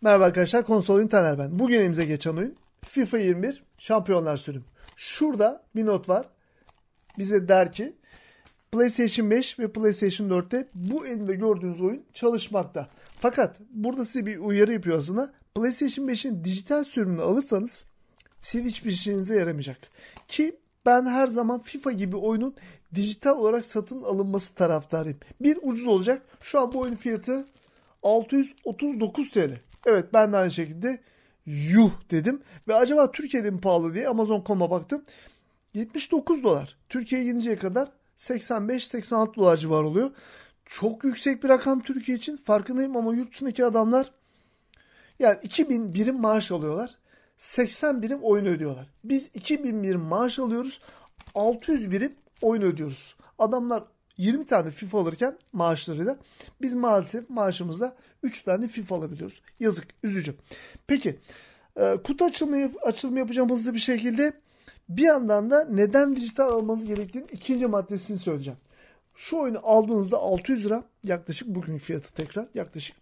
Merhaba arkadaşlar konsol oyun Taner ben. Bugün elimize geçen oyun FIFA 21 Şampiyonlar Sürüm. Şurada bir not var. Bize der ki PlayStation 5 ve PlayStation 4'te bu elinde gördüğünüz oyun çalışmakta. Fakat burada size bir uyarı yapıyor aslında. PlayStation 5'in dijital sürümünü alırsanız sizin hiçbir işinize yaramayacak. Ki ben her zaman FIFA gibi oyunun dijital olarak satın alınması taraftarıyım. Bir ucuz olacak. Şu an bu oyun fiyatı 639 TL. Evet ben de aynı şekilde yuh dedim. Ve acaba Türkiye'de mi pahalı diye Amazon.com'a baktım. 79 dolar. Türkiye'ye gidinceye kadar 85-86 dolar civar oluyor. Çok yüksek bir rakam Türkiye için. Farkındayım ama yurt dışındaki adamlar yani 2000 birim maaş alıyorlar. 80 birim oyun ödüyorlar. Biz 2000 birim maaş alıyoruz. 600 birim oyun ödüyoruz. Adamlar 20 tane FIFA alırken maaşlarıyla biz maalesef maaşımızda 3 tane FIFA alabiliyoruz. Yazık, üzücü. Peki e, kutu açılmayı açılımı yapacağım hızlı bir şekilde. Bir yandan da neden dijital almanız gerektiğini ikinci maddesini söyleyeceğim. Şu oyunu aldığınızda 600 lira yaklaşık bugün fiyatı tekrar yaklaşık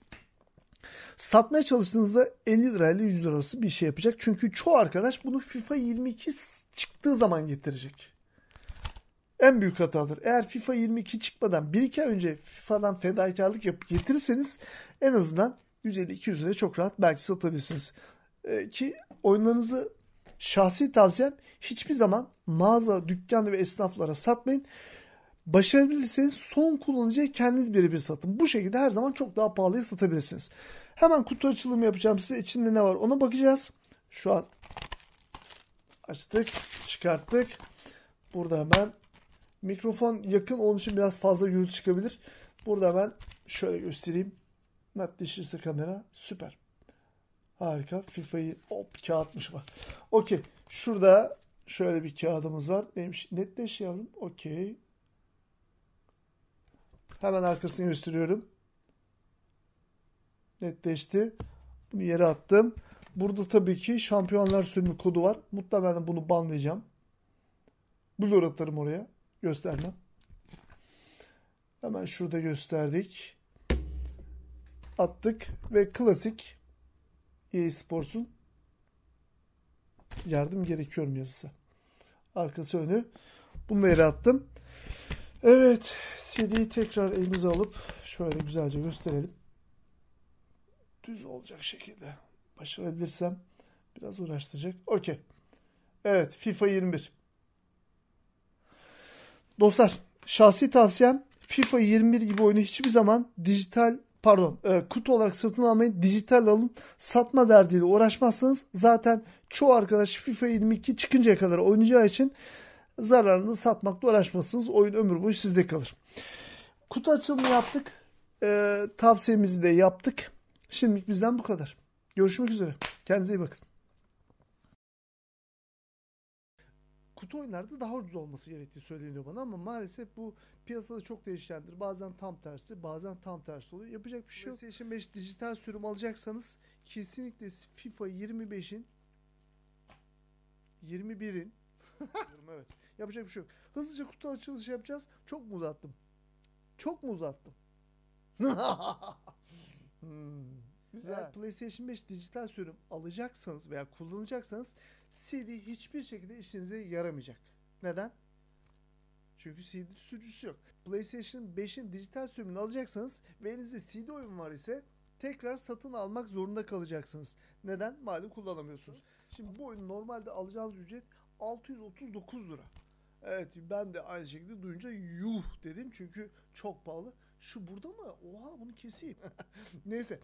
Satmaya çalıştığınızda 50 lirayla 100 lira arası bir şey yapacak. Çünkü çoğu arkadaş bunu FIFA 22 çıktığı zaman getirecek en büyük hatadır. Eğer FIFA 22 çıkmadan bir iki ay önce FIFA'dan fedakarlık yapıp getirirseniz en azından 150-200 liraya çok rahat belki satabilirsiniz. Ee, ki oyunlarınızı şahsi tavsiyem hiçbir zaman mağaza, dükkan ve esnaflara satmayın. Başarabilirseniz son kullanıcıya kendiniz birebir satın. Bu şekilde her zaman çok daha pahalıya satabilirsiniz. Hemen kutu açılımı yapacağım size. içinde ne var ona bakacağız. Şu an açtık, çıkarttık. Burada hemen Mikrofon yakın onun için biraz fazla gürültü çıkabilir. Burada ben şöyle göstereyim. Netleşirse kamera süper. Harika. FIFA'yı hop kağıtmış var. Okey. Şurada şöyle bir kağıdımız var. Neymiş? Netleş yavrum. Okey. Hemen arkasını gösteriyorum. Netleşti. Bunu yere attım. Burada tabii ki şampiyonlar sürümü kodu var. Mutlaka ben bunu banlayacağım. Blur atarım oraya göstermem. Hemen şurada gösterdik. Attık ve klasik EA Sports'un yardım gerekiyorum yazısı. Arkası önü. Bunu da yere attım. Evet. CD'yi tekrar elimize alıp şöyle güzelce gösterelim. Düz olacak şekilde. Başarabilirsem biraz uğraştıracak. Okey. Evet. FIFA 21. Dostlar şahsi tavsiyem FIFA 21 gibi oyunu hiçbir zaman dijital pardon e, kutu olarak satın almayın dijital alın satma derdiyle uğraşmazsanız zaten çoğu arkadaş FIFA 22 çıkıncaya kadar oynayacağı için zararını satmakla uğraşmazsınız oyun ömür boyu sizde kalır. Kutu açılımı yaptık e, tavsiyemizi de yaptık. Şimdilik bizden bu kadar. Görüşmek üzere. Kendinize iyi bakın. kutu oyunlarda daha ucuz olması gerektiği söyleniyor bana ama maalesef bu piyasada çok değişkendir. Bazen tam tersi, bazen tam tersi oluyor. Yapacak bir şey yok. PlayStation 5 dijital sürüm alacaksanız kesinlikle FIFA 25'in 21'in evet. Yapacak bir şey yok. Hızlıca kutu açılışı yapacağız. Çok mu uzattım? Çok mu uzattım? hmm. Güzel. Eğer PlayStation 5 dijital sürüm alacaksanız veya kullanacaksanız CD hiçbir şekilde işinize yaramayacak. Neden? Çünkü CD sürücüsü yok. PlayStation 5'in dijital sürümünü alacaksanız ve elinizde CD oyun var ise tekrar satın almak zorunda kalacaksınız. Neden? Malum kullanamıyorsunuz. Şimdi bu oyun normalde alacağınız ücret 639 lira. Evet ben de aynı şekilde duyunca yuh dedim çünkü çok pahalı. Şu burada mı? Oha bunu keseyim. Neyse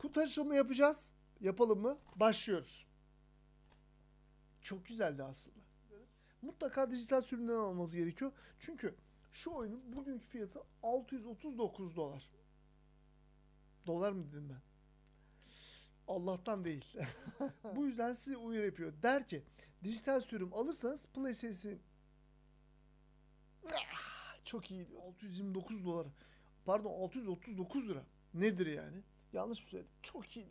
kutu açılımı yapacağız. Yapalım mı? Başlıyoruz. Çok güzeldi aslında. Mutlaka dijital sürümden almanız gerekiyor. Çünkü şu oyunun bugünkü fiyatı 639 dolar. Dolar mı dedim ben? Allah'tan değil. Bu yüzden sizi uyarı yapıyor. Der ki dijital sürüm alırsanız PlayStation ah, çok iyi 629 dolar pardon 639 lira nedir yani? Yanlış mı söyledim? Çok iyi